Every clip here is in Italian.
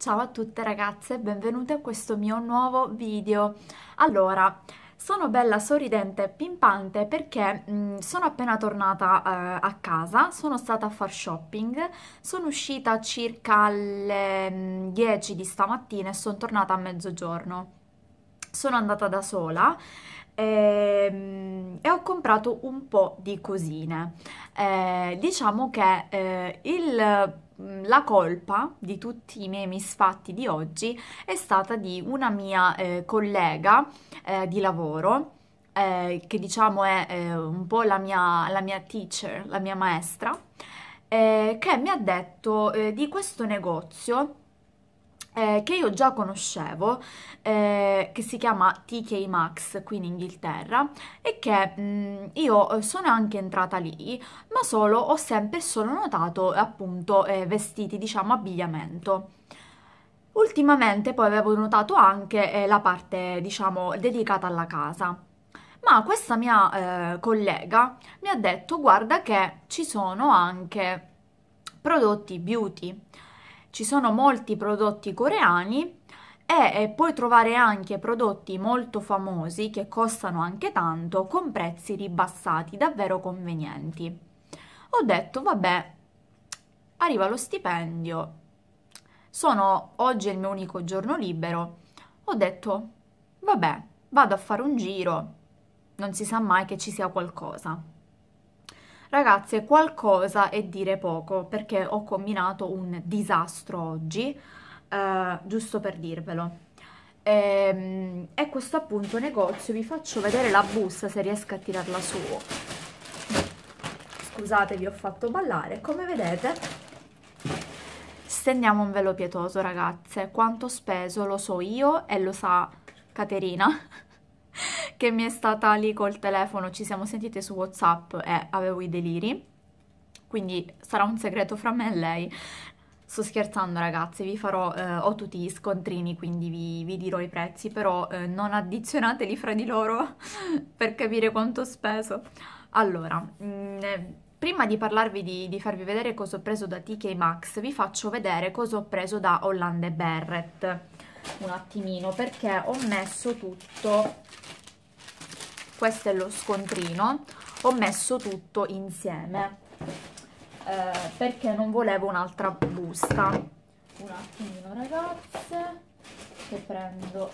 Ciao a tutte ragazze, benvenute a questo mio nuovo video. Allora, sono bella sorridente e pimpante perché mh, mm, sono appena tornata eh, a casa, sono stata a far shopping, sono uscita circa alle mh, mm, 10 di stamattina e sono tornata a mezzogiorno. Sono andata da sola ehm, e, ho comprato un po' di cosine. Eh, diciamo che eh, il Mm, la colpa di tutti i miei misfatti di oggi è stata di una mia eh, collega eh, di lavoro eh, che diciamo è eh, un po' la mia, la mia, teacher, la mia maestra, eh, che mi ha detto eh, di questo negozio eh, che io già conoscevo, eh, che si chiama TK Max qui in Inghilterra e che mh, mm, io eh, sono anche entrata lì, ma solo ho sempre solo notato eh, appunto eh, vestiti, diciamo abbigliamento. Ultimamente poi avevo notato anche eh, la parte, diciamo, dedicata alla casa. Ma questa mia collega mi ha detto, guarda che ci sono anche prodotti beauty, ci sono molti prodotti coreani e puoi trovare anche prodotti molto famosi che costano anche tanto con prezzi ribassati, davvero convenienti. Ho detto, vabbè, arriva lo stipendio, sono oggi è il mio unico giorno libero, ho detto, vabbè, vado a fare un giro, non si sa mai che ci sia qualcosa. Ragazze, qualcosa e dire poco, perché ho combinato un disastro oggi, eh, giusto per dirvelo. E, ehm, e, questo appunto negozio, vi faccio vedere la busta se riesco a tirarla su. Scusate, vi ho fatto ballare. Come vedete, stendiamo un velo pietoso, ragazze. Quanto speso lo so io e lo sa Caterina che mi è stata lì col telefono, ci siamo sentite su Whatsapp e avevo i deliri, quindi sarà un segreto fra me e lei. Sto scherzando ragazzi, vi farò, eh, ho tutti gli scontrini quindi vi, vi dirò i prezzi, però eh, non addizionateli fra di loro per capire quanto ho speso. Allora, mh, mm, eh, prima di parlarvi di, di, farvi vedere cosa ho preso da TK Maxx, vi faccio vedere cosa ho preso da Hollande Barrett. Un attimino, perché ho messo tutto questo è lo scontrino ho messo tutto insieme eh, perché non volevo un'altra busta un attimino ragazze che prendo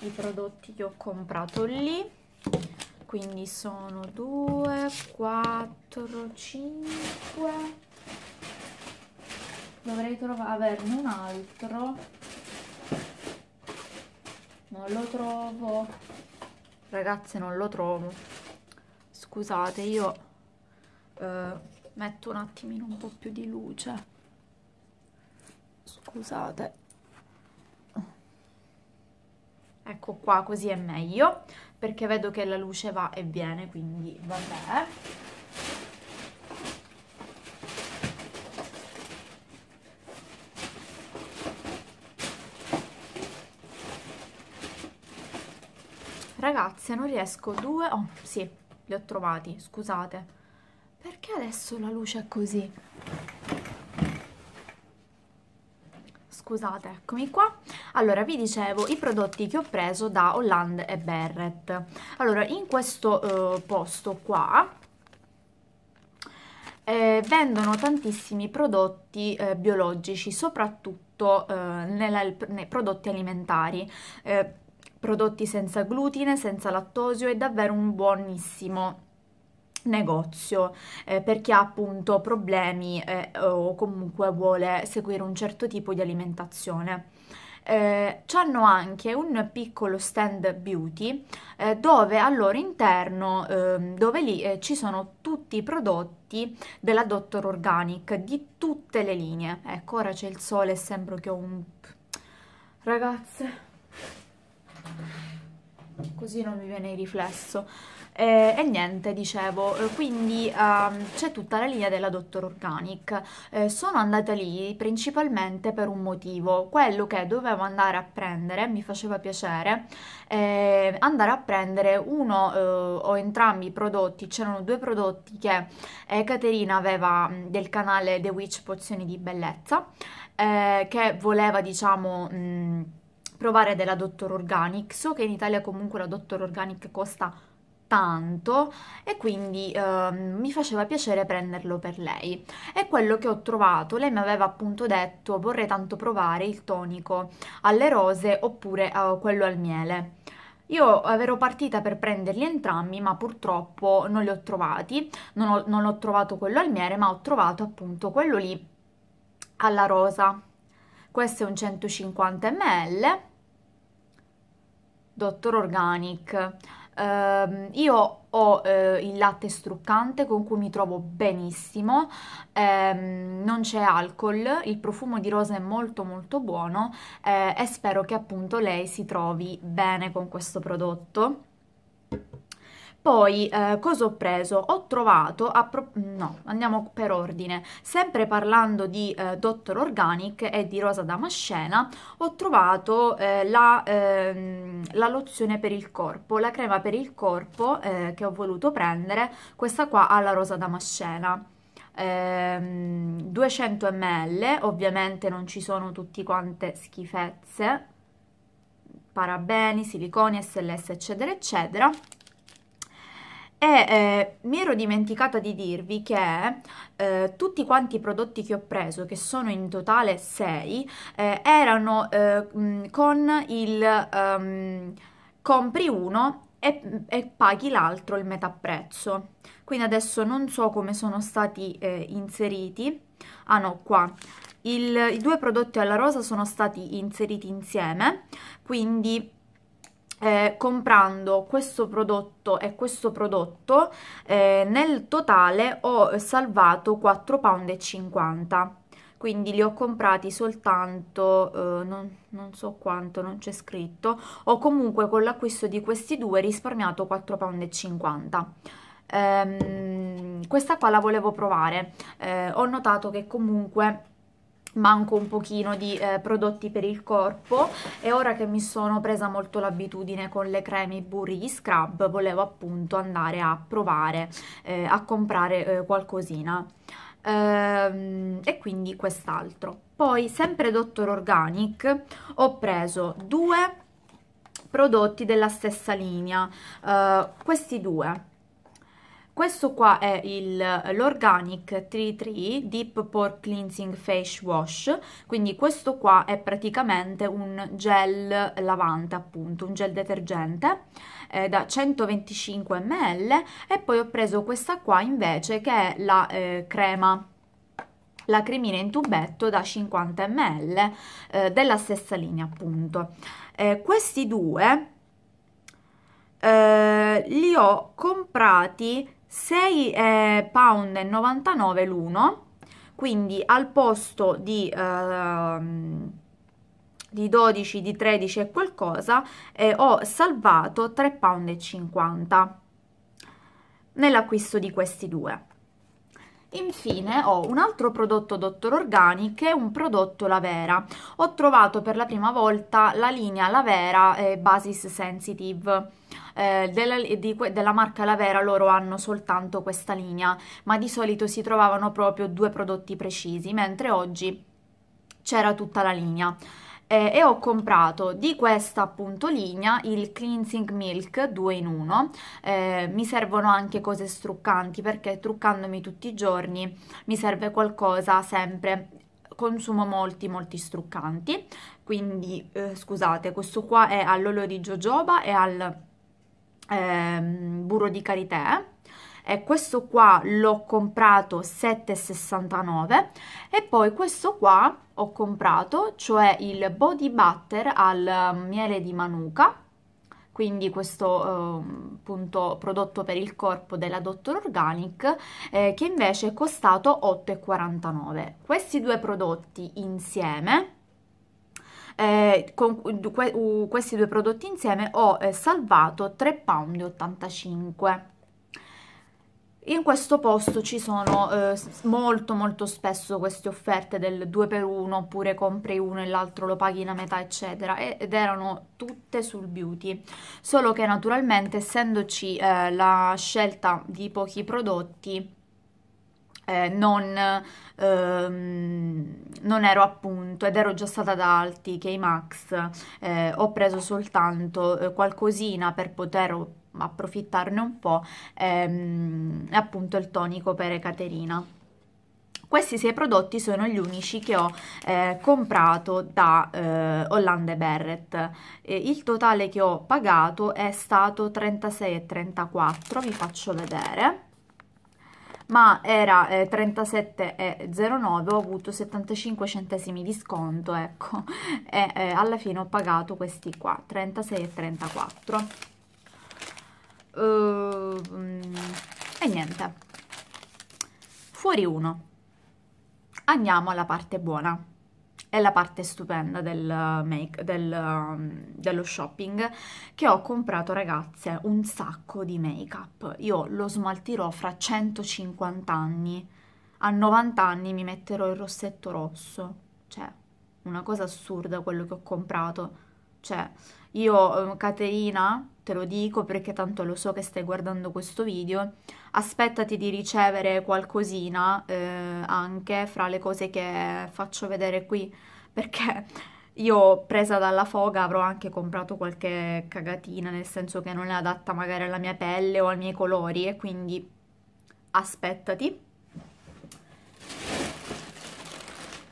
i prodotti che ho comprato lì quindi sono 2 4 5 dovrei trovare averne un altro non lo trovo ragazze non lo trovo scusate io eh, metto un attimino un po' più di luce scusate ecco qua così è meglio perché vedo che la luce va e viene quindi vabbè se non riesco due oh sì li ho trovati scusate perché adesso la luce è così scusate eccomi qua allora vi dicevo i prodotti che ho preso da Hollande e Barrett allora in questo eh, posto qua eh, vendono tantissimi prodotti eh, biologici soprattutto eh, nella, nei prodotti alimentari eh, prodotti senza glutine, senza lattosio, è davvero un buonissimo negozio eh, per chi ha appunto problemi eh, o comunque vuole seguire un certo tipo di alimentazione. Eh, hanno anche un piccolo stand beauty eh, dove al loro interno eh, dove lì eh, ci sono tutti i prodotti della Dr. Organic di tutte le linee ecco ora c'è il sole e sembro che ho un ragazze così non mi viene il riflesso. Eh, e niente, dicevo, eh, quindi ehm, c'è tutta la linea della Dottor Organic. Eh, sono andata lì principalmente per un motivo, quello che dovevo andare a prendere, mi faceva piacere, eh, andare a prendere uno eh, o entrambi i prodotti, c'erano due prodotti che eh, Caterina aveva mm, del canale The Witch Pozioni di Bellezza, che voleva diciamo... Mh, mm, provare della Dottor Organic, so che in Italia comunque la Dottor Organic costa tanto e quindi eh, mi faceva piacere prenderlo per lei. E quello che ho trovato, lei mi aveva appunto detto vorrei tanto provare il tonico alle rose oppure eh, quello al miele. Io ero partita per prenderli entrambi, ma purtroppo non li ho trovati, non ho, non ho trovato quello al miele, ma ho trovato appunto quello lì alla rosa. Questo è un 150 ml Dottor Organic. Uh, io ho uh, il latte struccante con cui mi trovo benissimo, um, non c'è alcol, il profumo di rosa è molto molto buono uh, e spero che appunto lei si trovi bene con questo prodotto. Poi, eh, cosa ho preso? Ho trovato, pro... no, andiamo per ordine, sempre parlando di eh, Dr. Organic e di Rosa Damascena, ho trovato eh, la, ehm, la, lozione per il corpo, la crema per il corpo eh, che ho voluto prendere, questa qua alla Rosa Damascena. 200 ehm, ml, ovviamente non ci sono tutte quante schifezze, parabeni, siliconi, SLS, eccetera, eccetera e eh, mi ero dimenticata di dirvi che eh, tutti quanti i prodotti che ho preso, che sono in totale 6, eh, erano eh, con il um, compri uno e, e paghi l'altro il metà prezzo. Quindi adesso non so come sono stati eh, inseriti. Ah no, qua. Il, I due prodotti alla rosa sono stati inseriti insieme, quindi eh, comprando questo prodotto e questo prodotto eh, nel totale ho salvato 4,50 pound quindi li ho comprati soltanto, eh, non, non, so quanto, non c'è scritto, ho comunque con l'acquisto di questi due risparmiato 4,50 ehm, questa qua la volevo provare, eh, ho notato che comunque manco un pochino di eh, prodotti per il corpo e ora che mi sono presa molto l'abitudine con le creme, i burri, gli scrub, volevo appunto andare a provare, eh, a comprare eh, qualcosina ehm, e quindi quest'altro. Poi sempre Dr. Organic ho preso due prodotti della stessa linea, eh, questi due questo qua è l'Organic 33 Deep Pore Cleansing Face Wash, quindi questo qua è praticamente un gel lavante appunto, un gel detergente eh, da 125 ml e poi ho preso questa qua invece che è la eh, crema la cremina in tubetto da 50 ml eh, della stessa linea appunto eh, questi due eh, li ho comprati 6,99 eh, l'uno, quindi al posto di, eh, di 12, di 13 e qualcosa, eh, ho salvato 3,50 nell'acquisto di questi due. Infine ho un altro prodotto Dottor Organi che è un prodotto Lavera. Ho trovato per la prima volta la linea Lavera eh, Basis Sensitive eh, della, di, della marca Lavera loro hanno soltanto questa linea, ma di solito si trovavano proprio due prodotti precisi, mentre oggi c'era tutta la linea eh, e ho comprato di questa appunto linea il cleansing milk 2 in 1 eh, mi servono anche cose struccanti perché truccandomi tutti i giorni mi serve qualcosa sempre consumo molti molti struccanti quindi eh, scusate questo qua è all'olio di jojoba e al ehm, burro di karité e questo qua l'ho comprato 7,69 e poi questo qua ho comprato cioè il body butter al miele di manuka quindi questo eh, punto, prodotto per il corpo della Dr. Organic eh, che invece è costato 8,49 questi due prodotti insieme eh, con que, uh, questi due prodotti insieme ho eh, salvato 3,85 pound in questo posto ci sono eh, molto molto spesso queste offerte del 2 per 1 oppure compri uno e l'altro lo paghi a metà eccetera ed erano tutte sul beauty solo che naturalmente essendoci eh, la scelta di pochi prodotti eh, non, ehm, non, ero appunto ed ero già stata da Alti, K-Max, eh, ho preso soltanto eh, qualcosina per poter approfittarne un po', ehm, appunto il tonico per Caterina questi sei prodotti sono gli unici che ho eh, comprato da eh, Hollande Barrett il totale che ho pagato è stato 36,34 vi faccio vedere ma era eh, 37,09 ho avuto 75 centesimi di sconto ecco e eh, alla fine ho pagato questi qua 36,34 uh, ehm, e niente fuori uno andiamo alla parte buona è la parte stupenda del uh, make, del, um, dello shopping, che ho comprato ragazze un sacco di make up, io lo smaltirò fra 150 anni, a 90 anni mi metterò il rossetto rosso, cioè una cosa assurda quello che ho comprato, cioè io um, Caterina te lo dico perché tanto lo so che stai guardando questo video, aspettati di ricevere qualcosina eh, anche fra le cose che faccio vedere qui, perché io presa dalla foga avrò anche comprato qualche cagatina, nel senso che non è adatta magari alla mia pelle o ai miei colori, e quindi aspettati.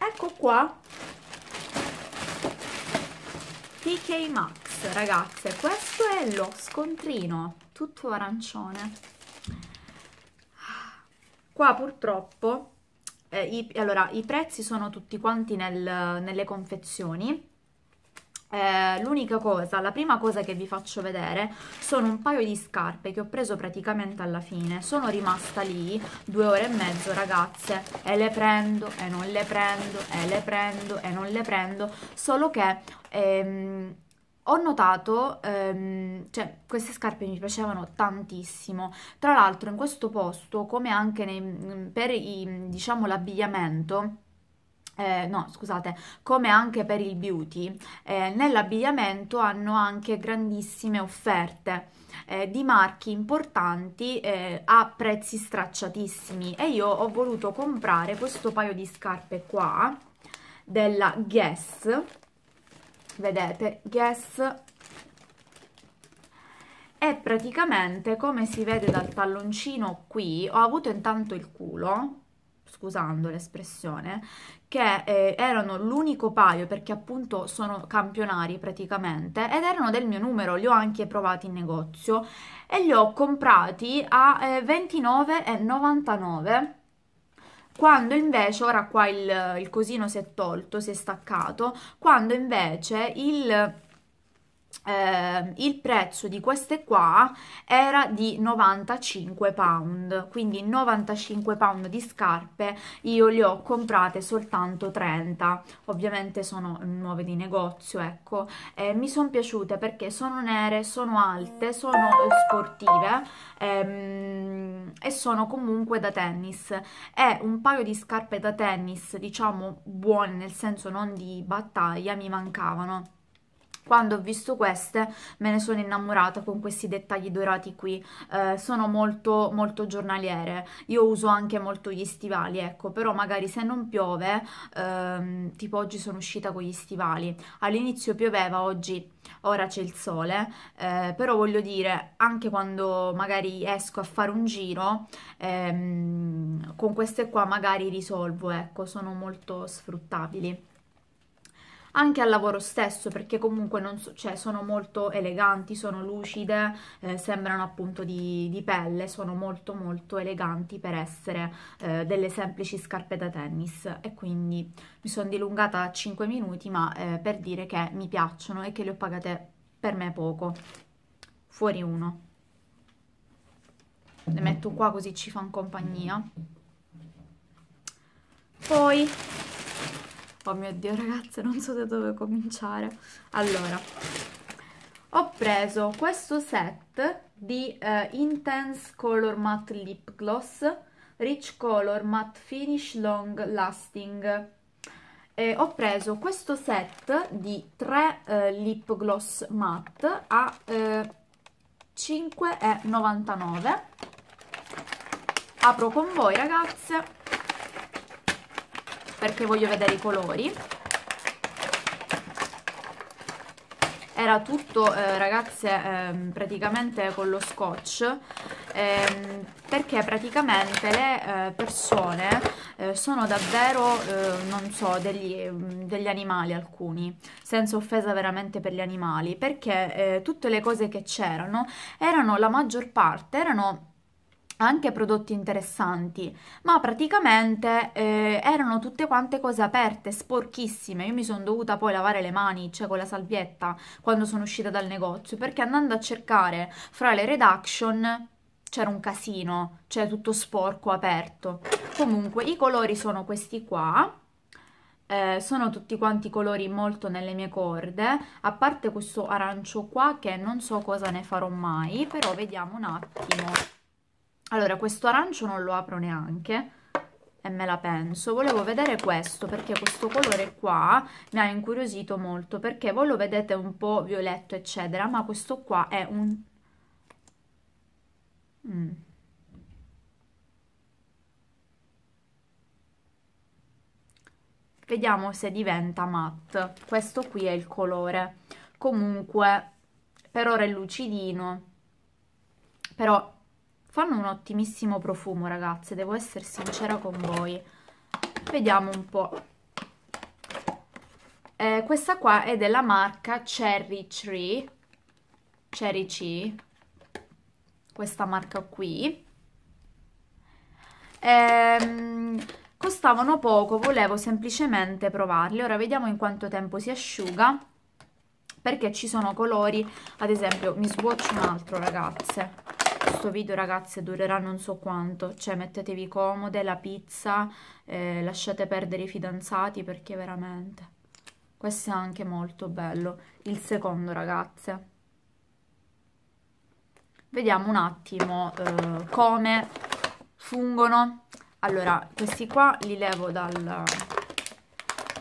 Ecco qua, PK Max ragazze questo è lo scontrino tutto arancione qua purtroppo eh, i, allora, i prezzi sono tutti quanti nel, nelle confezioni eh, l'unica cosa, la prima cosa che vi faccio vedere sono un paio di scarpe che ho preso praticamente alla fine sono rimasta lì due ore e mezzo ragazze e le prendo e non le prendo e le prendo e non le prendo solo che ehm, ho notato, ehm, cioè queste scarpe mi piacevano tantissimo, tra l'altro in questo posto, come anche nei, mm, per i, diciamo, l'abbigliamento, eh, no, scusate, come anche per il beauty, eh, nell'abbigliamento hanno anche grandissime offerte eh, di marchi importanti eh, a prezzi stracciatissimi e io ho voluto comprare questo paio di scarpe qua della Guess vedete Guess e praticamente come si vede dal palloncino qui ho avuto intanto il culo scusando l'espressione, che eh, erano l'unico paio perché appunto sono campionari praticamente ed erano del mio numero, li ho anche provati in negozio e li ho comprati a eh, 29,99 quando invece, ora qua il, il cosino si è tolto, si è staccato, quando invece il eh, il prezzo di queste qua era di 95 pound quindi 95 pound di scarpe io le ho comprate soltanto 30 ovviamente sono nuove di negozio ecco eh, mi sono piaciute perché sono nere sono alte sono eh, sportive ehm, e sono comunque da tennis è un paio di scarpe da tennis diciamo buone nel senso non di battaglia mi mancavano quando ho visto queste me ne sono innamorata con questi dettagli dorati qui, eh, sono molto molto giornaliere, io uso anche molto gli stivali ecco, però magari se non piove, ehm, tipo oggi sono uscita con gli stivali, all'inizio pioveva, oggi ora c'è il sole, eh, però voglio dire anche quando magari esco a fare un giro, ehm, con queste qua magari risolvo ecco, sono molto sfruttabili anche al lavoro stesso perché comunque non so, cioè, sono molto eleganti, sono lucide, eh, sembrano appunto di, di, pelle, sono molto molto eleganti per essere eh, delle semplici scarpe da tennis e quindi mi sono dilungata 5 minuti ma eh, per dire che mi piacciono e che le ho pagate per me poco, fuori uno. Le metto qua così ci fanno compagnia. Poi Oh mio Dio ragazze, non so da dove cominciare. Allora, ho preso questo set di eh, Intense Color Matte Lip Gloss, Rich Color Matte Finish Long Lasting. E ho preso questo set di 3 eh, lip gloss matte a eh, 5,99. Apro con voi ragazze perché voglio vedere i colori era tutto eh, ragazze eh, praticamente con lo scotch eh, perché praticamente le eh, persone eh, sono davvero eh, non so degli, mm, degli, animali alcuni senza offesa veramente per gli animali perché tutte le cose che c'erano erano la maggior parte erano anche prodotti interessanti, ma praticamente eh, erano tutte quante cose aperte, sporchissime. Io mi sono dovuta poi lavare le mani, cioè con la salvietta, quando sono uscita dal negozio, perché andando a cercare fra le reduction c'era un casino, cioè tutto sporco, aperto. Comunque i colori sono questi qua. Eh, sono tutti quanti colori molto nelle mie corde, a parte questo arancio qua che non so cosa ne farò mai, però vediamo un attimo. Allora, questo arancio non lo apro neanche e me la penso. Volevo vedere questo perché questo colore qua mi ha incuriosito molto perché voi lo vedete un po' violetto eccetera, ma questo qua è un... Mm. Vediamo se diventa matte. Questo qui è il colore. Comunque, per ora è lucidino, però fanno un ottimissimo profumo ragazze devo essere sincera con voi vediamo un po' eh, questa qua è della marca Cherry Tree Cherry Tree questa marca qui ehm, costavano poco volevo semplicemente provarli ora vediamo in quanto tempo si asciuga perché ci sono colori ad esempio mi sboccio un altro ragazze questo video ragazze durerà non so quanto, cioè mettetevi comode, la pizza, eh, lasciate perdere i fidanzati perché veramente... Questo è anche molto bello. Il secondo ragazze. Vediamo un attimo eh, come fungono. Allora, questi qua li levo dal...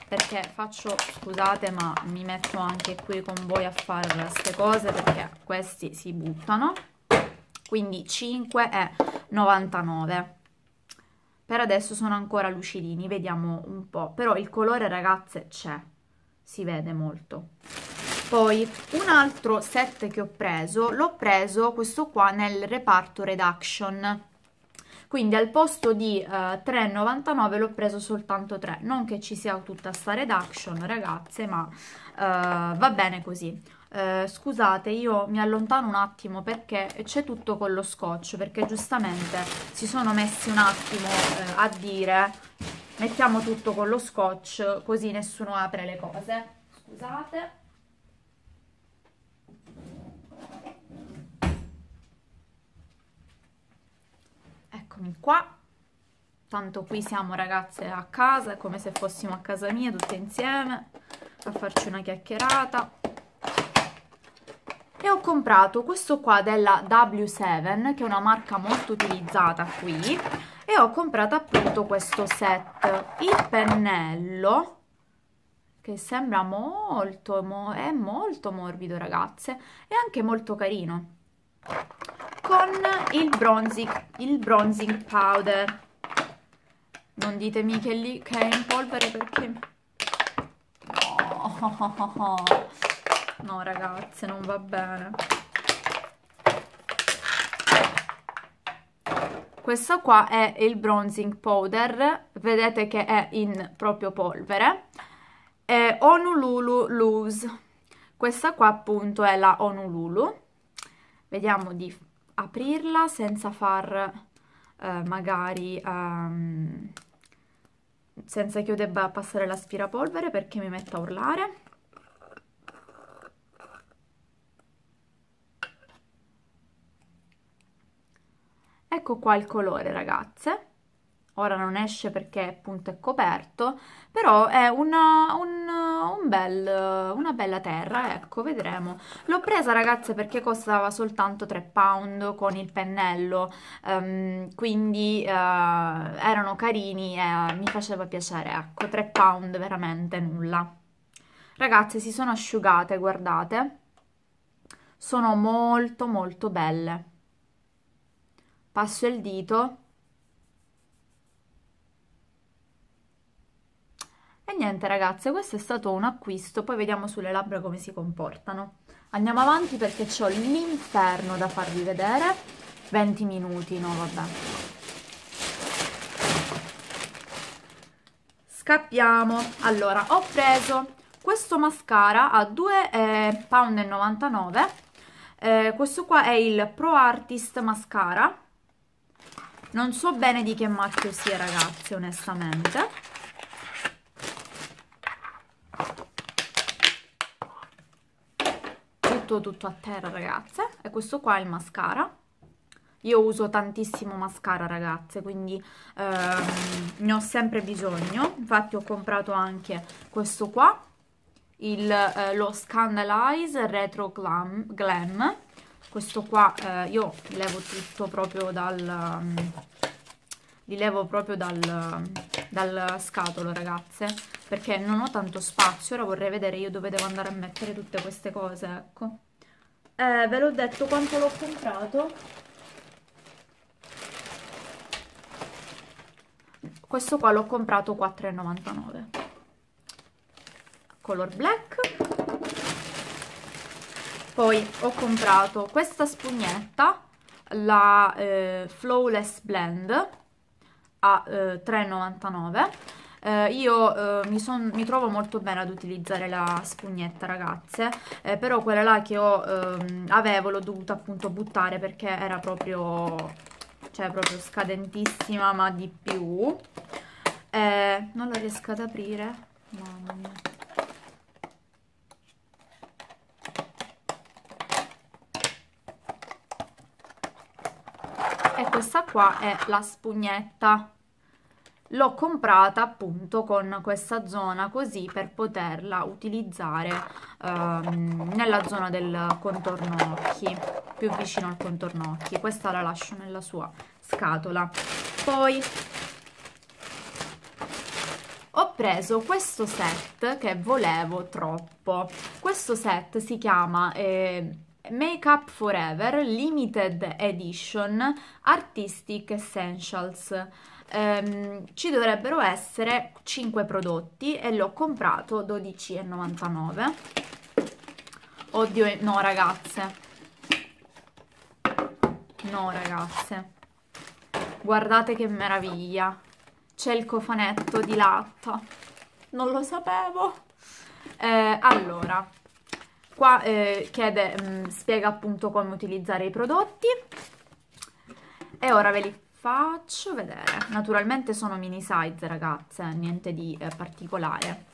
Perché faccio, scusate, ma mi metto anche qui con voi a fare queste cose perché questi si buttano quindi 5,99 per adesso sono ancora lucidini vediamo un po' però il colore ragazze c'è si vede molto poi un altro set che ho preso l'ho preso questo qua nel reparto reduction quindi al posto di uh, eh, 3,99 l'ho preso soltanto 3 non che ci sia tutta sta reduction ragazze ma uh, va bene così eh, scusate io mi allontano un attimo perché c'è tutto con lo scotch perché giustamente si sono messi un attimo eh, a dire mettiamo tutto con lo scotch così nessuno apre le cose scusate eccomi qua tanto qui siamo ragazze a casa, è come se fossimo a casa mia tutte insieme a farci una chiacchierata comprato questo qua della W7 che è una marca molto utilizzata qui e ho comprato appunto questo set il pennello che sembra molto mo è molto morbido ragazze e anche molto carino con il bronzing, il bronzing powder non ditemi che, lì, che è in polvere perché no No ragazze, non va bene. Questo qua è il bronzing powder, vedete che è in proprio polvere. È Honolulu Loose. Questa qua appunto è la Honolulu. Vediamo di aprirla senza far eh, magari... Um, senza che io debba passare l'aspirapolvere perché mi metto a urlare Ecco qua il colore ragazze, ora non esce perché appunto è coperto, però è una, un, un bel, una bella terra, ecco, vedremo. L'ho presa ragazze perché costava soltanto 3 pound con il pennello, um, quindi uh, erano carini e eh, mi faceva piacere, ecco, 3 pound veramente nulla. Ragazze si sono asciugate, guardate, sono molto molto belle passo il dito e niente ragazze questo è stato un acquisto poi vediamo sulle labbra come si comportano andiamo avanti perché ho l'inferno da farvi vedere 20 minuti no vabbè scappiamo allora ho preso questo mascara a 2,99 eh, eh, questo qua è il Pro Artist Mascara non so bene di che marchio sia ragazzi onestamente tutto tutto a terra ragazze e questo qua è il mascara io uso tantissimo mascara ragazze quindi ehm, ne ho sempre bisogno infatti ho comprato anche questo qua il, eh, lo Scandalize Retro Glam, Glam questo qua eh, io levo tutto proprio dal mm, li levo proprio dal, dal scatolo ragazze perché non ho tanto spazio ora vorrei vedere io dove devo andare a mettere tutte queste cose ecco eh, ve l'ho detto quanto l'ho comprato questo qua l'ho comprato 4,99 color black poi ho comprato questa spugnetta, la eh, Flawless Blend, a eh, 3,99 eh, io eh, mi, son, mi, trovo molto bene ad utilizzare la spugnetta ragazze eh, però quella là che ho, ehm, avevo l'ho dovuta appunto buttare perché era proprio cioè proprio scadentissima ma di più eh, non la riesco ad aprire mamma mia e questa qua è la spugnetta l'ho comprata appunto con questa zona così per poterla utilizzare ehm, nella zona del contorno occhi più vicino al contorno occhi questa la lascio nella sua scatola poi ho preso questo set che volevo troppo questo set si chiama eh, Make Up Forever Limited Edition Artistic Essentials. Um, ci dovrebbero essere 5 prodotti e l'ho comprato 12,99. Oddio, no ragazze. No ragazze. Guardate che meraviglia. C'è il cofanetto di latta. Non lo sapevo. Eh, allora, qua eh, chiede, mh, mm, spiega appunto come utilizzare i prodotti e ora ve li faccio vedere. Naturalmente sono mini size ragazze, niente di eh, particolare.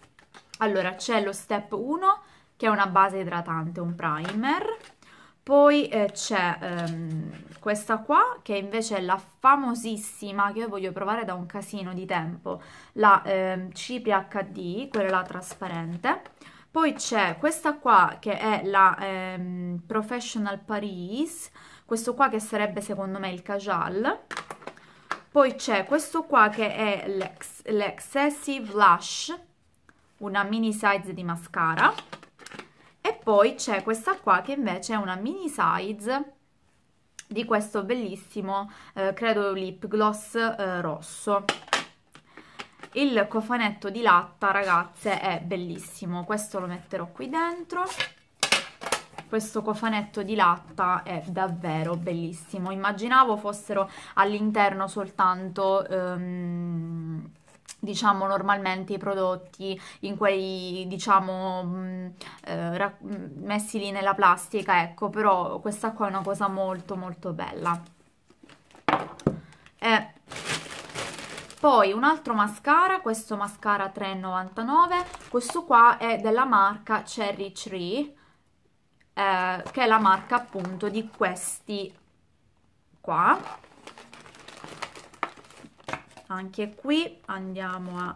Allora c'è lo step 1 che è una base idratante, un primer. Poi eh, c'è ehm, questa qua che invece è la famosissima che io voglio provare da un casino di tempo, la ehm, Cipria HD, quella trasparente poi c'è questa qua che è la ehm, Professional Paris, questo qua che sarebbe secondo me il Cajal. Poi c'è questo qua che è l'Excessive Lush, una mini size di mascara. E poi c'è questa qua che invece è una mini size di questo bellissimo, eh, credo, lip gloss eh, rosso. Il cofanetto di latta, ragazze, è bellissimo. Questo lo metterò qui dentro. Questo cofanetto di latta è davvero bellissimo. Immaginavo fossero all'interno soltanto... Um, diciamo normalmente i prodotti in quei diciamo mh, mm, eh, mm, messi lì nella plastica ecco però questa qua è una cosa molto molto bella e poi un altro mascara questo mascara 3,99 questo qua è della marca Cherry Tree eh, che è la marca appunto di questi qua anche qui andiamo a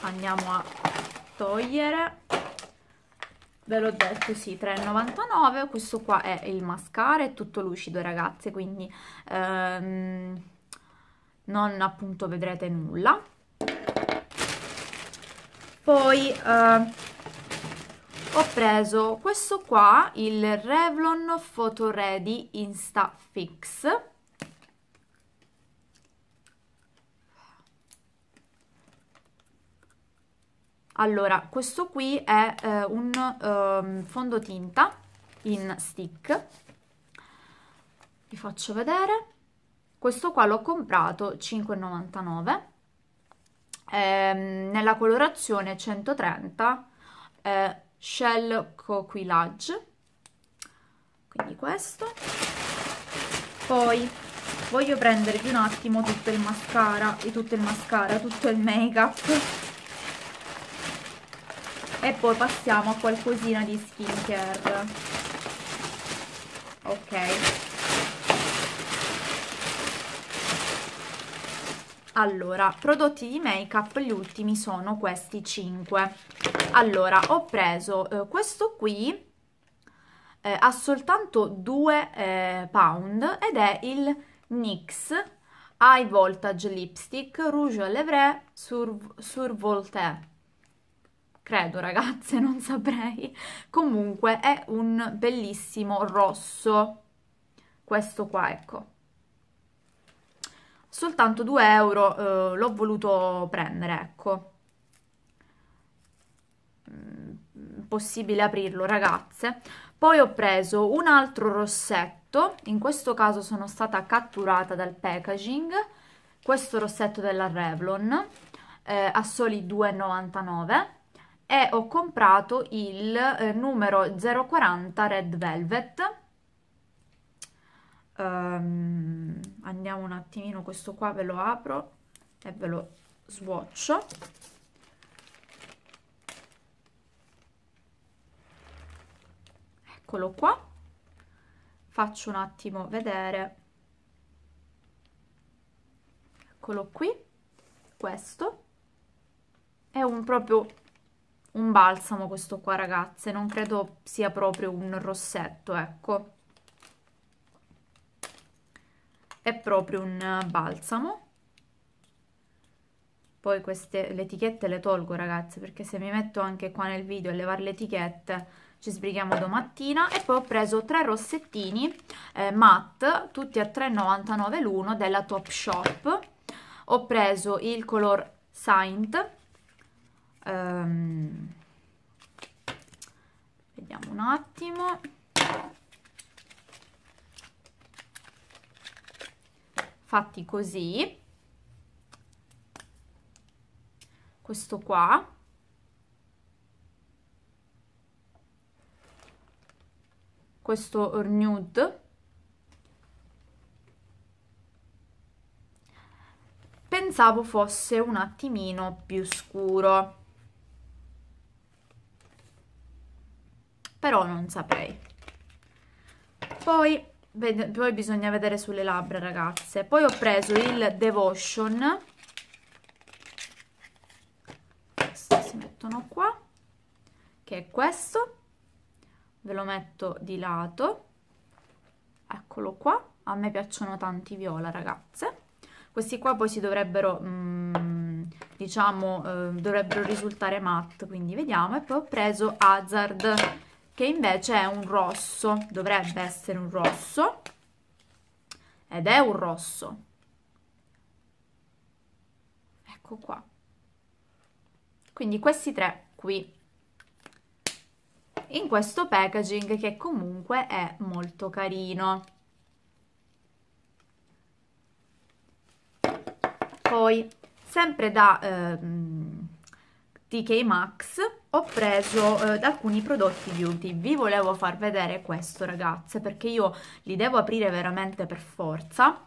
andiamo a togliere ve l'ho detto sì 3,99 questo qua è il mascara è tutto lucido ragazze quindi ehm, non appunto vedrete nulla poi eh, ho preso questo qua il Revlon Photo Ready Insta Fix Allora, questo qui è eh, un um, fondotinta in stick. Vi faccio vedere. Questo qua l'ho comprato 5,99 ehm, nella colorazione 130 eh, Shell Coquillage. Quindi questo. Poi voglio prendervi un attimo tutto il mascara, e tutto il mascara, tutto il make up e poi passiamo a qualcosina di skincare ok Allora, prodotti di make up, gli ultimi sono questi 5. Allora, ho preso eh, questo qui, eh, ha soltanto 2 eh, pound ed è il NYX High Voltage Lipstick Rouge Lèvres sur, sur Voltaire credo ragazze, non saprei. Comunque è un bellissimo rosso, questo qua, ecco. Soltanto 2 euro eh, l'ho voluto prendere, ecco. Mm, possibile aprirlo, ragazze. Poi ho preso un altro rossetto, in questo caso sono stata catturata dal packaging, questo rossetto della Revlon, eh, a soli 2,99 e ho comprato il eh, numero 040 Red Velvet. Um, andiamo un attimino, questo qua ve lo apro e ve lo swatcho. Eccolo qua. Faccio un attimo vedere. Eccolo qui. Questo è un proprio un balsamo questo qua ragazze, non credo sia proprio un rossetto, ecco. È proprio un balsamo. Poi queste, le etichette le tolgo ragazze, perché se mi metto anche qua nel video a levare le etichette ci sbrighiamo domattina e poi ho preso tre rossettini eh, matte tutti a 3,99 l'uno della Topshop ho preso il color Saint um, vediamo un attimo fatti così questo qua questo nude pensavo fosse un attimino più scuro però non saprei. Poi, poi bisogna vedere sulle labbra, ragazze. Poi ho preso il Devotion. Questo si mettono qua, che è questo. Ve lo metto di lato. Eccolo qua. A me piacciono tanti viola, ragazze. Questi qua poi si dovrebbero... Mm, diciamo eh, dovrebbero risultare matte quindi vediamo e poi ho preso Hazard che invece è un rosso, dovrebbe essere un rosso, ed è un rosso. Ecco qua. Quindi questi tre qui, in questo packaging che comunque è molto carino. Poi, sempre da... Ehm, TK Max ho preso eh, alcuni prodotti beauty vi volevo far vedere questo ragazze perché io li devo aprire veramente per forza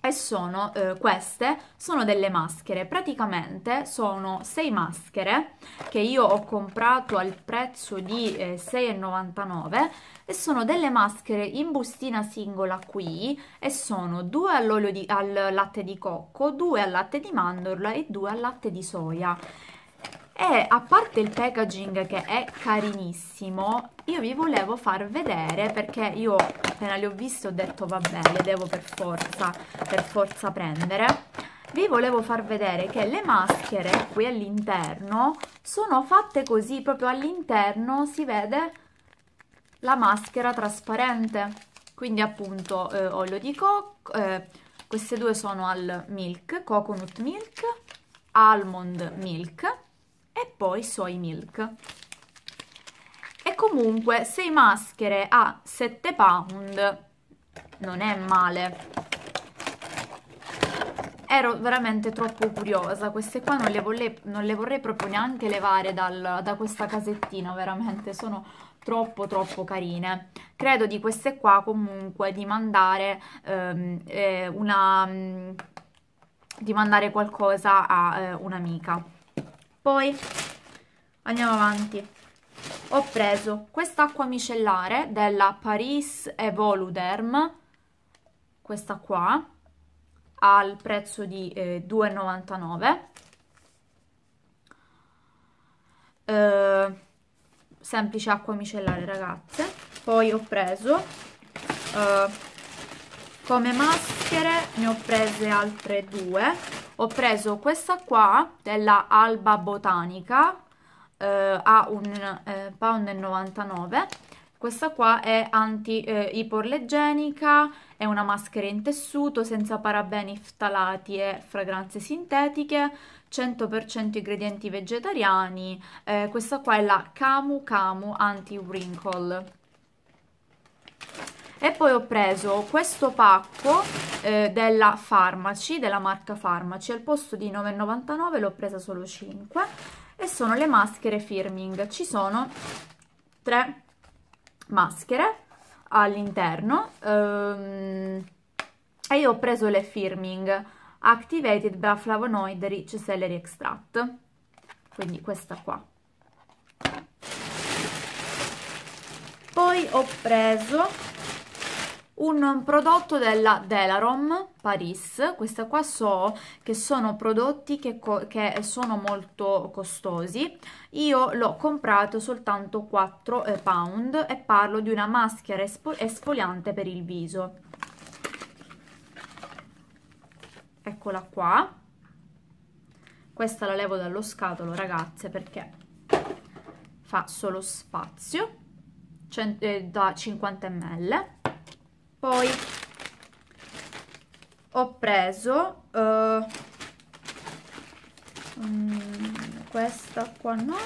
e sono eh, queste sono delle maschere praticamente sono 6 maschere che io ho comprato al prezzo di eh, 6,99 e sono delle maschere in bustina singola qui e sono due all'olio al latte di cocco due al latte di mandorla e due al latte di soia e a parte il packaging che è carinissimo, io vi volevo far vedere perché io appena le ho viste ho detto vabbè le devo per forza, per forza prendere. Vi volevo far vedere che le maschere qui all'interno sono fatte così, proprio all'interno si vede la maschera trasparente. Quindi appunto eh, olio di cocco, eh, queste due sono al milk, coconut milk, almond milk e poi soy milk. E comunque 6 maschere a 7 pound non è male. Ero veramente troppo curiosa, queste qua non le, vorrei, non le vorrei proprio neanche levare dal, da questa casettina, veramente sono troppo troppo carine. Credo di queste qua comunque di mandare ehm, eh, una mm, di mandare qualcosa a eh, un'amica. Poi andiamo avanti. Ho preso quest'acqua micellare della Paris Evoluderm, questa qua, al prezzo di eh, 2,99. Eh, semplice acqua micellare ragazze. Poi ho preso... Eh, come maschere ne ho prese altre due ho preso questa qua della Alba Botanica eh, a 1,99 eh, questa qua è anti-iporlegenica, eh, è una maschera in tessuto senza parabeni, ftalati e fragranze sintetiche, 100% ingredienti vegetariani, eh, questa qua è la Camu Camu Anti-Wrinkle e poi ho preso questo pacco eh, della Farmaci, della marca Farmaci, al posto di 9,99 l'ho presa solo 5 e sono le maschere firming, ci sono tre maschere all'interno ehm, e io ho preso le firming Activated by Flavonoid Rich Celery Extract, quindi questa qua. Poi ho preso un prodotto della Delarom Paris, questa qua so che sono prodotti che, che sono molto costosi, io l'ho comprato soltanto 4 eh, pound e parlo di una maschera espol esfoliante per il viso. Eccola qua, questa la levo dallo scatolo ragazze perché fa solo spazio, eh, da 50 ml poi ho preso uh, questa qua no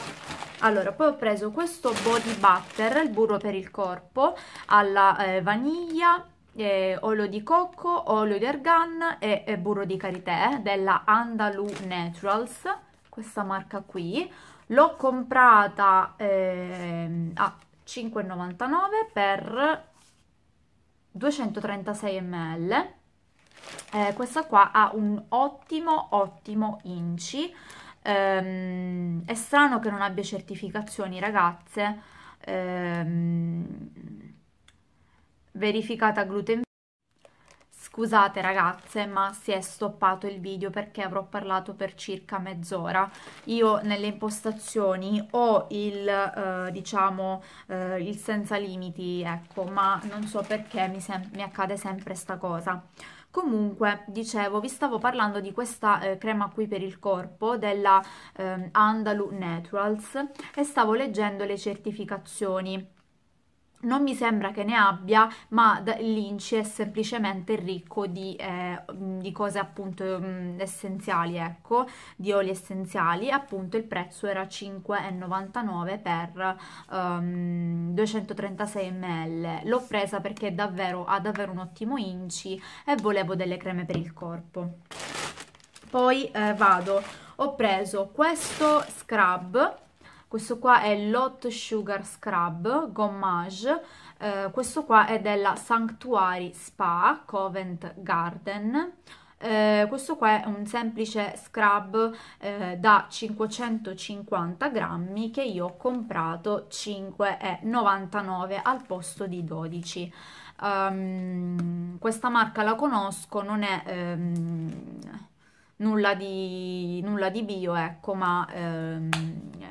allora poi ho preso questo body butter il burro per il corpo alla eh, vaniglia eh, olio di cocco olio di argan e, e burro di karité eh, della Andalou Naturals questa marca qui l'ho comprata eh, a 5,99 per 236 ml eh, questa qua ha un ottimo ottimo inci ehm, è strano che non abbia certificazioni ragazze ehm, verificata gluten Scusate ragazze, ma si è stoppato il video perché avrò parlato per circa mezz'ora. Io nelle impostazioni ho il, eh, diciamo, eh, il senza limiti, ecco, ma non so perché mi, mi accade sempre sta cosa. Comunque, dicevo, vi stavo parlando di questa eh, crema qui per il corpo della eh, Andalu Naturals e stavo leggendo le certificazioni non mi sembra che ne abbia, ma Lynch è semplicemente ricco di, eh, mm, di cose appunto mh, mm, essenziali, ecco, di oli essenziali, appunto il prezzo era 5,99 per um, 236 ml. L'ho presa perché davvero, ha davvero un ottimo inci e volevo delle creme per il corpo. Poi eh, vado, ho preso questo scrub questo qua è l'Hot Sugar Scrub Gommage, eh, questo qua è della Sanctuary Spa Covent Garden, eh, questo qua è un semplice scrub eh, da 550 grammi che io ho comprato 5,99 al posto di 12 um, ehm, questa marca la conosco non è um, nulla di, nulla di bio, ecco, ma ehm,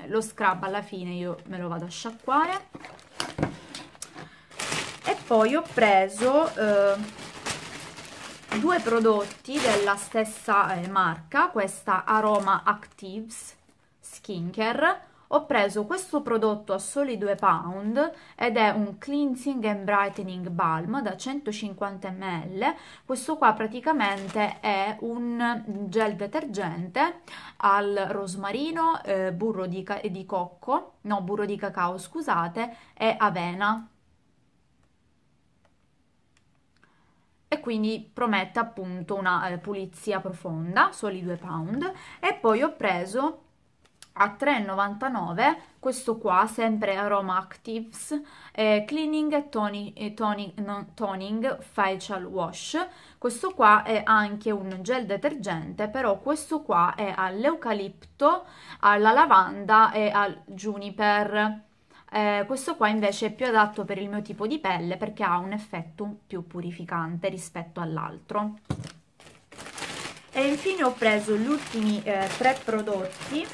lo scrub alla fine io me lo vado a sciacquare. E poi ho preso eh, due prodotti della stessa eh, marca, questa Aroma Actives Skincare, ho preso questo prodotto a soli 2 pound ed è un cleansing and brightening balm da 150 ml questo qua praticamente è un gel detergente al rosmarino eh, burro di, di cocco no burro di cacao scusate e avena e quindi promette appunto una eh, pulizia profonda, soli 2 pound e poi ho preso a 3,99 questo qua sempre aroma actives eh, cleaning e toni, toni, no, toning facial wash questo qua è anche un gel detergente però questo qua è all'eucalipto alla lavanda e al juniper eh, questo qua invece è più adatto per il mio tipo di pelle perché ha un effetto più purificante rispetto all'altro e infine ho preso gli ultimi eh, tre prodotti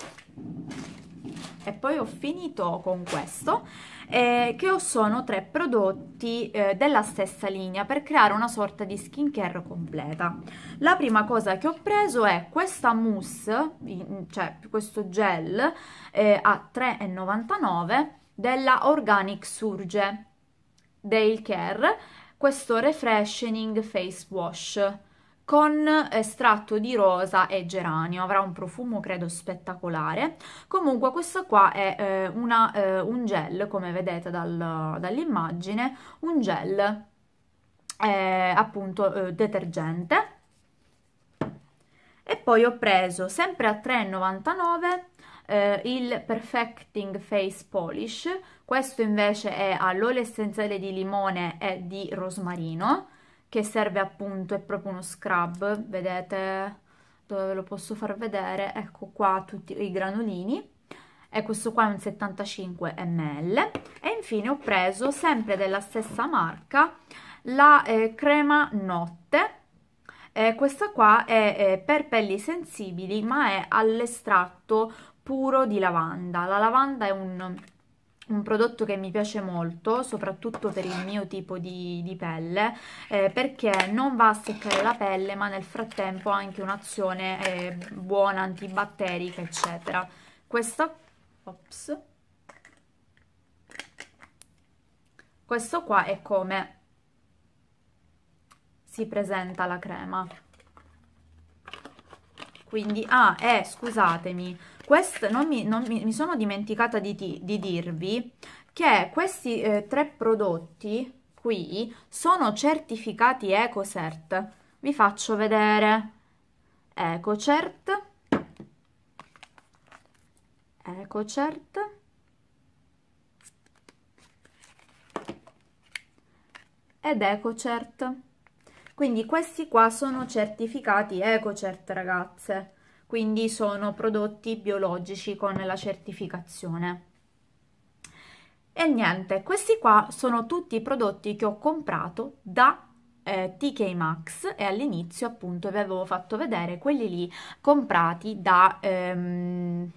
e poi ho finito con questo eh, che sono tre prodotti eh, della stessa linea per creare una sorta di skincare completa la prima cosa che ho preso è questa mousse in, cioè questo gel eh, a 3,99 della Organic Surge Dale Care questo refreshening Face Wash con estratto di rosa e geranio, avrà un profumo credo spettacolare. Comunque questo qua è eh, una, eh, un gel, come vedete dal, dall'immagine, un gel eh, appunto eh, detergente. E poi ho preso sempre a 3,99 eh, il Perfecting Face Polish, questo invece è all'olio essenziale di limone e di rosmarino, che serve appunto, è proprio uno scrub, vedete dove ve lo posso far vedere, ecco qua tutti i granulini, e questo qua è un 75 ml e infine ho preso sempre della stessa marca la eh, crema notte eh, questa qua è eh, per pelli sensibili ma è all'estratto puro di lavanda la lavanda è un un prodotto che mi piace molto, soprattutto per il mio tipo di, di pelle, eh, perché non va a seccare la pelle, ma nel frattempo ha anche un'azione eh, buona, antibatterica, eccetera. Questo, ops, questo qua è come si presenta la crema. Quindi, ah, eh, scusatemi, questo non, mi, non mi, mi, sono dimenticata di, ti, di dirvi che questi eh, tre prodotti qui sono certificati EcoCert. Vi faccio vedere EcoCert, EcoCert, ed EcoCert. Quindi questi qua sono certificati EcoCert, ragazze quindi sono prodotti biologici con la certificazione. E niente, questi qua sono tutti i prodotti che ho comprato da eh, TK Max e all'inizio appunto vi avevo fatto vedere quelli lì comprati da... Ehm,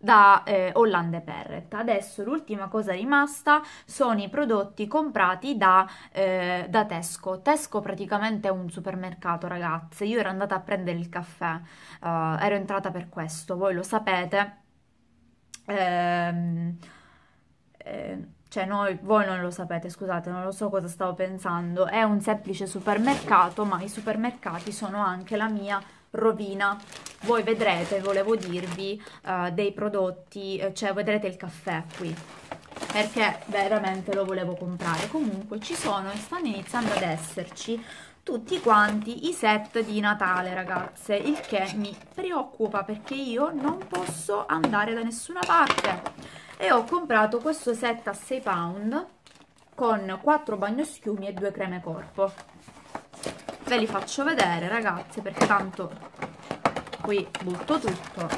da eh, Hollande Perret. Adesso l'ultima cosa rimasta sono i prodotti comprati da, eh, da, Tesco. Tesco praticamente è un supermercato, ragazze. Io ero andata a prendere il caffè, uh, ero entrata per questo, voi lo sapete. Ehm, eh, cioè noi, voi non lo sapete, scusate, non lo so cosa stavo pensando. È un semplice supermercato, ma i supermercati sono anche la mia rovina voi vedrete volevo dirvi uh, dei prodotti eh, cioè vedrete il caffè qui perché veramente lo volevo comprare comunque ci sono e stanno iniziando ad esserci tutti quanti i set di Natale ragazze il che mi preoccupa perché io non posso andare da nessuna parte e ho comprato questo set a 6 pound con 4 bagnoschiumi e 2 creme corpo ve li faccio vedere ragazzi perché tanto qui butto tutto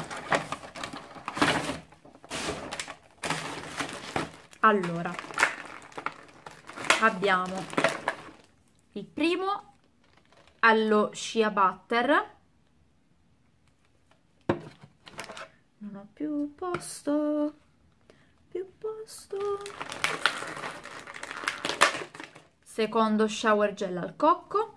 allora abbiamo il primo allo Shea Butter non ho più posto più posto secondo shower gel al cocco,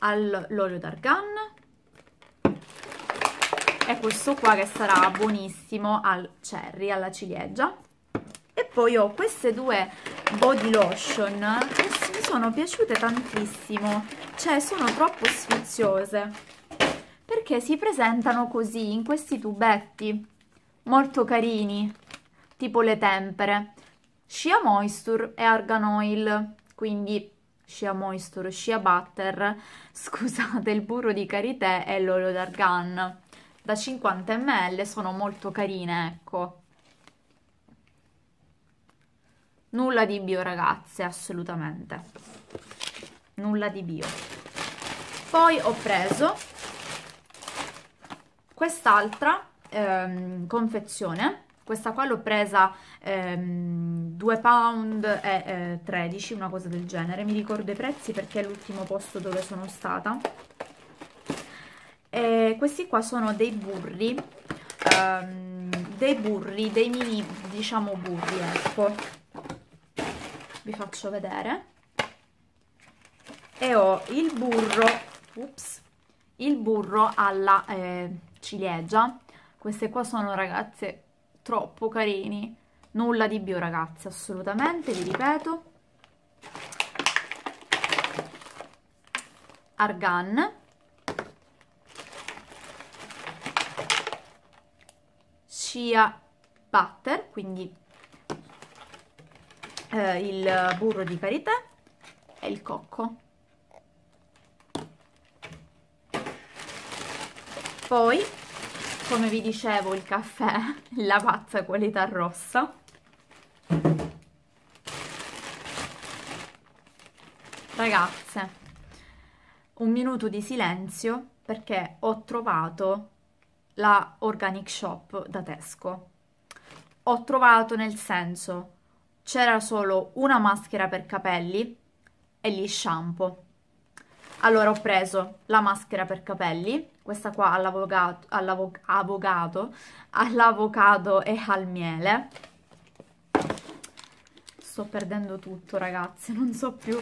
all'olio d'argan e questo qua che sarà buonissimo al cherry, alla ciliegia. E poi ho queste due body lotion che mi sono piaciute tantissimo, cioè sono troppo sfiziose perché si presentano così in questi tubetti molto carini, tipo le tempere. Shea Moisture e Argan Oil, quindi Shea Moisture, Shea Butter, scusate, il burro di karité e l'olio d'argan da 50 ml, sono molto carine, ecco. Nulla di bio ragazze, assolutamente. Nulla di bio. Poi ho preso quest'altra ehm, confezione questa qua l'ho presa ehm, 2 pound e eh, 13 una cosa del genere mi ricordo i prezzi perché è l'ultimo posto dove sono stata e questi qua sono dei burri ehm, dei burri dei mini diciamo burri ecco vi faccio vedere e ho il burro ups, il burro alla eh, ciliegia queste qua sono ragazze troppo carini. Nulla di bio ragazze, assolutamente, vi ripeto. Argan. Shea Butter, quindi eh, il burro di karité e il cocco. Poi come vi dicevo il caffè la pazza qualità rossa ragazze un minuto di silenzio perché ho trovato la organic shop da Tesco ho trovato nel senso c'era solo una maschera per capelli e gli shampoo allora ho preso la maschera per capelli, questa qua all'avocado all all'avocado e al miele. Sto perdendo tutto ragazzi, non so più.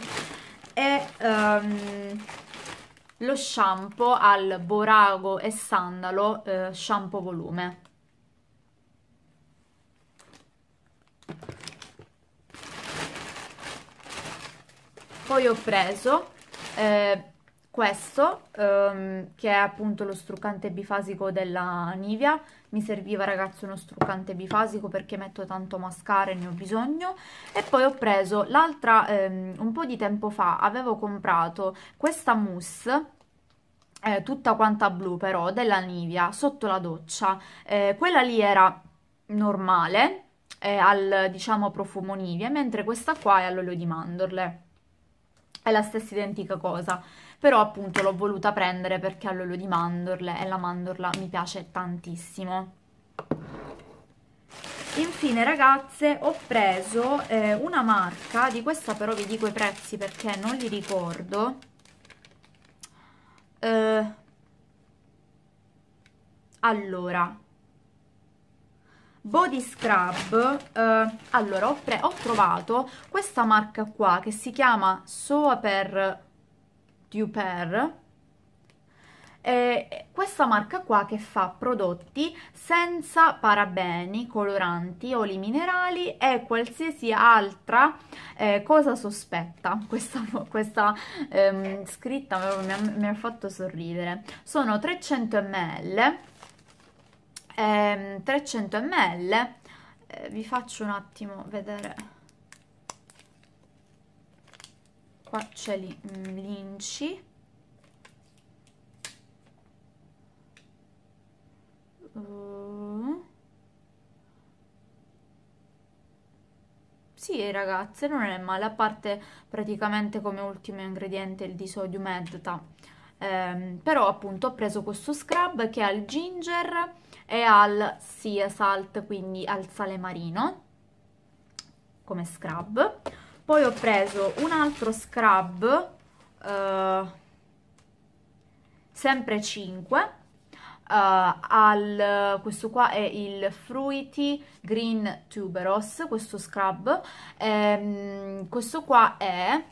E um, lo shampoo al borago e sandalo eh, shampoo volume. Poi ho preso eh, questo ehm, che è appunto lo struccante bifasico della Nivea mi serviva ragazzi uno struccante bifasico perché metto tanto mascara e ne ho bisogno e poi ho preso l'altra ehm, un po' di tempo fa avevo comprato questa mousse eh, tutta quanta blu però della Nivea sotto la doccia eh, quella lì era normale eh, al diciamo profumo Nivea mentre questa qua è all'olio di mandorle è la stessa identica cosa, però appunto l'ho voluta prendere perché ha l'olio di mandorle e la mandorla mi piace tantissimo. Infine ragazze ho preso eh, una marca, di questa però vi dico i prezzi perché non li ricordo, eh, allora, body scrub eh, allora ho, ho, trovato questa marca qua che si chiama Soaper Duper eh, questa marca qua che fa prodotti senza parabeni, coloranti, oli minerali e qualsiasi altra eh, cosa sospetta. Questa, questa ehm, scritta mi ha, mi ha fatto sorridere. Sono 300 ml ehm, 300 ml eh, vi faccio un attimo vedere qua c'è mm, l'inci uh. Sì, ragazze, non è male, a parte praticamente come ultimo ingrediente il di sodium Eh, però appunto ho preso questo scrub che ha il ginger, e al sea salt, quindi al sale marino, come scrub. Poi ho preso un altro scrub, eh, sempre 5, Uh, eh, al, questo qua è il Fruity Green Tuberos, questo scrub, ehm, questo qua è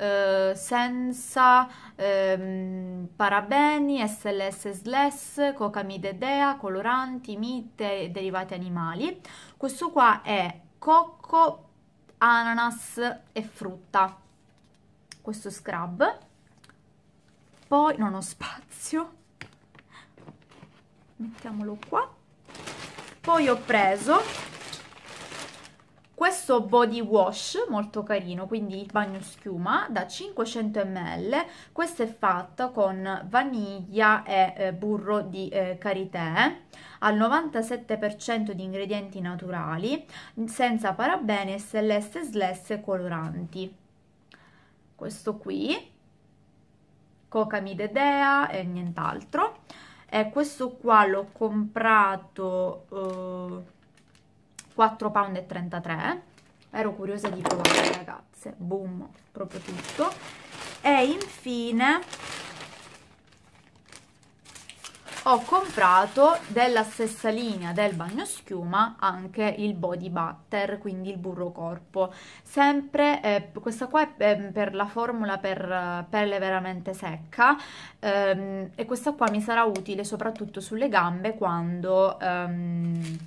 eh, senza ehm, parabeni, SLS SLS, DEA, coloranti, mite e derivati animali. Questo qua è cocco, ananas e frutta. Questo scrub. Poi non ho spazio. Mettiamolo qua. Poi ho preso questo body wash molto carino, quindi il bagno schiuma da 500 ml, questa è fatta con vaniglia e eh, burro di eh, karité al 97% di ingredienti naturali, senza parabene, SLS, SLS e coloranti. Questo qui, coca cocamidedea e nient'altro. E questo qua l'ho comprato... Eh, 4,33 ero curiosa di provare ragazze boom proprio tutto e infine ho comprato della stessa linea del bagno schiuma anche il body butter quindi il burro corpo sempre eh, questa qua è ehm, per la formula per eh, pelle veramente secca ehm, e questa qua mi sarà utile soprattutto sulle gambe quando ehm,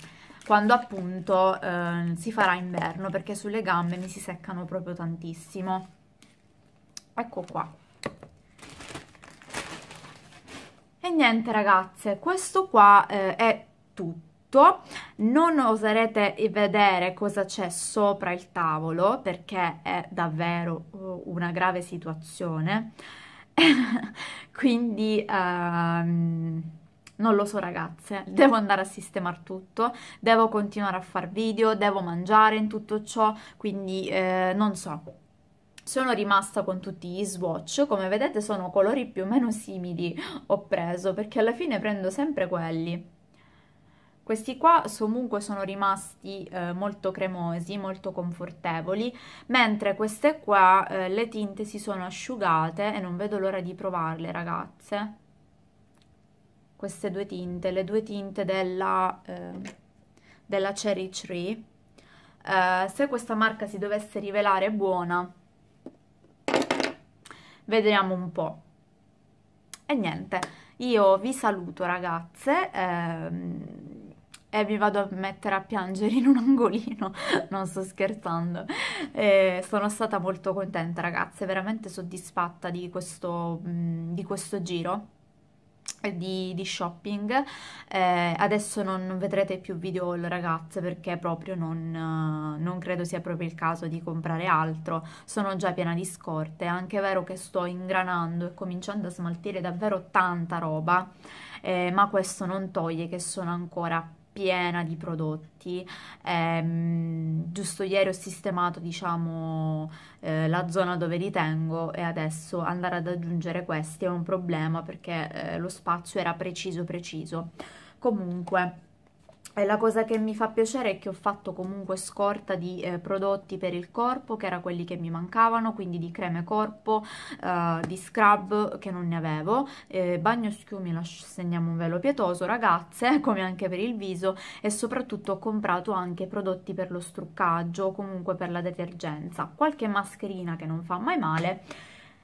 quando appunto eh, si farà inverno perché sulle gambe mi si seccano proprio tantissimo ecco qua e niente ragazze questo qua eh, è tutto non oserete eh, vedere cosa c'è sopra il tavolo perché è davvero eh, una grave situazione quindi um non lo so ragazze, mm. devo andare a sistemare tutto, devo continuare a fare video, devo mangiare in tutto ciò, quindi eh, non so. Sono rimasta con tutti gli swatch, come vedete sono colori più o meno simili ho preso, perché alla fine prendo sempre quelli. Questi qua comunque sono rimasti eh, molto cremosi, molto confortevoli, mentre queste qua eh, le tinte si sono asciugate e non vedo l'ora di provarle ragazze queste due tinte, le due tinte della, eh, della Cherry Tree. Eh, se questa marca si dovesse rivelare buona, vedremo un po'. E niente, io vi saluto ragazze ehm, e vi vado a mettere a piangere in un angolino, non sto scherzando. Eh, sono stata molto contenta ragazze, veramente soddisfatta di questo, mh, mm, di questo giro di, di shopping eh, adesso non vedrete più video haul ragazze perché proprio non, non, credo sia proprio il caso di comprare altro sono già piena di scorte anche è vero che sto ingranando e cominciando a smaltire davvero tanta roba eh, ma questo non toglie che sono ancora piena di prodotti. Ehm, giusto ieri ho sistemato, diciamo, eh, la zona dove li tengo e adesso andare ad aggiungere questi è un problema perché eh, lo spazio era preciso preciso. Comunque e la cosa che mi fa piacere è che ho fatto comunque scorta di eh, prodotti per il corpo, che erano quelli che mi mancavano, quindi di creme corpo, eh, di scrub che non ne avevo, eh, bagno schiumi, segniamo un velo pietoso, ragazze, come anche per il viso, e soprattutto ho comprato anche prodotti per lo struccaggio comunque per la detergenza, qualche mascherina che non fa mai male,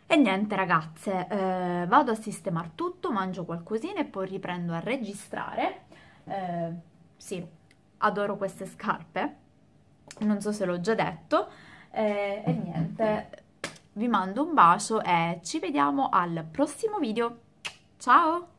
e niente ragazze, eh, vado a sistemare tutto, mangio qualcosina e poi riprendo a registrare. Eh, ragazzi adoro queste scarpe non so se l'ho già detto eh, e niente vi mando un bacio e ci vediamo al prossimo video ciao